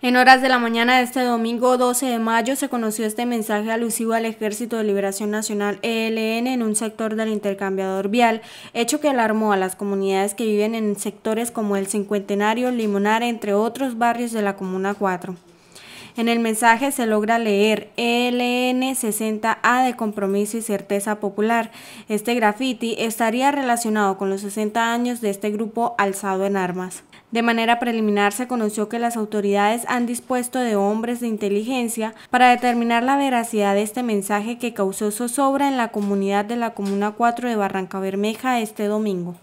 En horas de la mañana de este domingo 12 de mayo se conoció este mensaje alusivo al Ejército de Liberación Nacional ELN en un sector del intercambiador vial, hecho que alarmó a las comunidades que viven en sectores como el Cincuentenario, Limonar, entre otros barrios de la Comuna 4. En el mensaje se logra leer ELN 60A de compromiso y certeza popular. Este graffiti estaría relacionado con los 60 años de este grupo alzado en armas. De manera preliminar se conoció que las autoridades han dispuesto de hombres de inteligencia para determinar la veracidad de este mensaje que causó zozobra en la comunidad de la Comuna 4 de Barranca Bermeja este domingo.